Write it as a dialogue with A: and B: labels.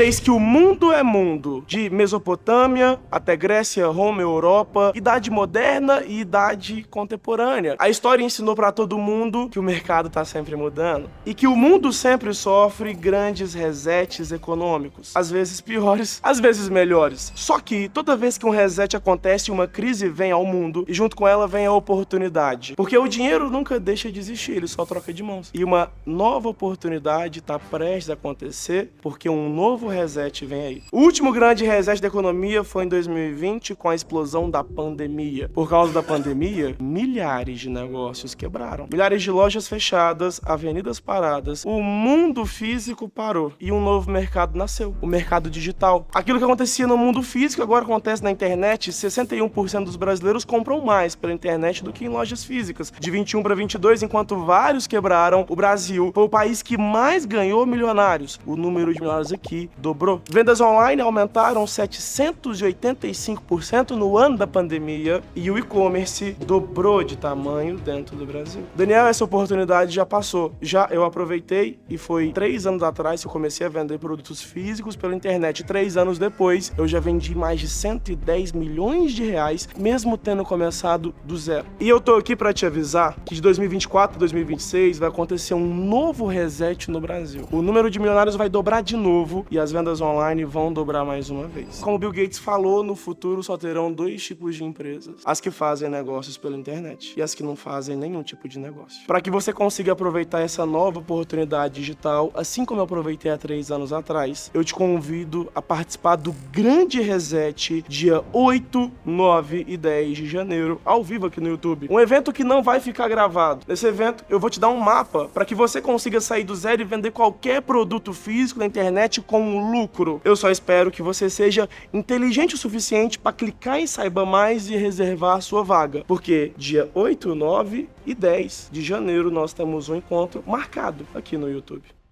A: Desde que o mundo é mundo, de Mesopotâmia até Grécia, Roma, Europa, idade moderna e idade contemporânea. A história ensinou para todo mundo que o mercado está sempre mudando e que o mundo sempre sofre grandes resetes econômicos, às vezes piores, às vezes melhores. Só que toda vez que um reset acontece, uma crise vem ao mundo e junto com ela vem a oportunidade, porque o dinheiro nunca deixa de existir, ele só troca de mãos. E uma nova oportunidade está prestes a acontecer, porque um novo novo reset vem aí. O último grande reset da economia foi em 2020 com a explosão da pandemia. Por causa da pandemia, milhares de negócios quebraram. Milhares de lojas fechadas, avenidas paradas, o mundo físico parou e um novo mercado nasceu, o mercado digital. Aquilo que acontecia no mundo físico agora acontece na internet. 61% dos brasileiros compram mais pela internet do que em lojas físicas. De 21 para 22, enquanto vários quebraram, o Brasil foi o país que mais ganhou milionários. O número de milionários aqui dobrou. Vendas online aumentaram 785% no ano da pandemia e o e-commerce dobrou de tamanho dentro do Brasil. Daniel, essa oportunidade já passou. Já eu aproveitei e foi três anos atrás que eu comecei a vender produtos físicos pela internet. Três anos depois, eu já vendi mais de 110 milhões de reais, mesmo tendo começado do zero. E eu tô aqui para te avisar que de 2024 a 2026 vai acontecer um novo reset no Brasil. O número de milionários vai dobrar de novo e a as vendas online vão dobrar mais uma vez. Como Bill Gates falou, no futuro só terão dois tipos de empresas: as que fazem negócios pela internet e as que não fazem nenhum tipo de negócio. Para que você consiga aproveitar essa nova oportunidade digital, assim como eu aproveitei há três anos atrás, eu te convido a participar do grande reset dia 8, 9 e 10 de janeiro, ao vivo aqui no YouTube. Um evento que não vai ficar gravado. Nesse evento, eu vou te dar um mapa para que você consiga sair do zero e vender qualquer produto físico na internet com um lucro. Eu só espero que você seja inteligente o suficiente para clicar em saiba mais e reservar a sua vaga, porque dia 8, 9 e 10 de janeiro nós temos um encontro marcado aqui no YouTube.